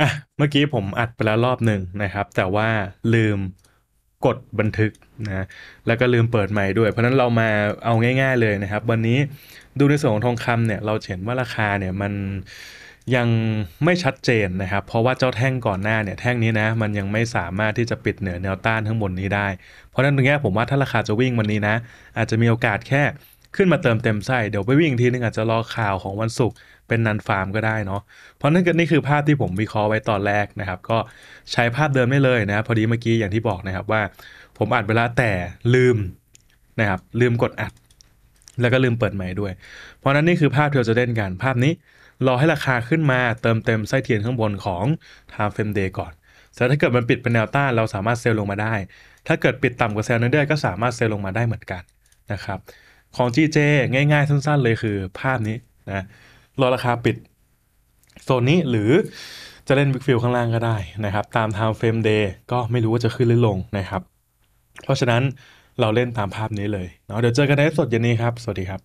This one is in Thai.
อ่ะเมื่อกี้ผมอัดไปแล้วรอบหนึ่งนะครับแต่ว่าลืมกดบันทึกนะแล้ว ก็ลืมเปิดใหม่ด้วย เพราะนั้นเรามาเอาง่าย ๆเลยนะครับวันนี้ดูในส่วนของทองคำเนี่ยเราเห็น ว่าราคาเนี่ยมันยังไม่ชัดเจนนะครับเพราะว่าเจ้าแท่งก่อนหน้าเนี่ยแท่งนี้นะมันยังไม่สามารถที่จะปิดเหนือแนวต้านทั้งบนนี้ได้ เพราะนั้นตรงนี้ผมว่าถ้าราคาจะวิ่งวันนี้นะอาจจะมีโอกาสแค่ขึ้นมาเติมเต็มไส้เดี๋ยวไปวิ่งทีนึงอาจจะรอข่าวของวันศุกร์เป็นนันฟาร์มก็ได้เนาะเพราะนั่นก็นี่คือภาพที่ผมวิเคราะห์ไว้ตอนแรกนะครับ ก็ใช้ภาพเดิมได้เลยนะพอดีเมื่อกี้อย่างที่บอกนะครับว่าผมอัดเวลาแต่ลืมนะครับลืมกดอัด แล้วก็ลืมเปิดใหม่ด้วย เพราะนั้นนี่คือภาพที่เราจะเล่นกันภาพนี้รอให้ราคาขึ้นมาเติมเต็มไส้เทียนข้างบนของ Time Frame Day ก่อนแต่ถ้าเกิดมันปิดเป็นแนวต้านเราสามารถเซลลงมาได้ ถ้าเกิดปิดต่ำกว่าเซลล์นั้นได้ก็สามารถเซลลงมาได้เหมือนกันนะครับของ GJ ง่ายๆสั้น ๆ เลยคือภาพนี้นะรอราคาปิดโซนนี้หรือจะเล่นบิ๊กฟิลข้างล่างก็ได้นะครับ ตามไทม์เฟรมเดย์ก็ไม่รู้ว่าจะขึ้นหรือลงนะครับ เพราะฉะนั้นเราเล่นตามภาพนี้เลยเนาะเดี๋ยวเจอกันในสดเย็นนี้ครับ สวัสดีครับ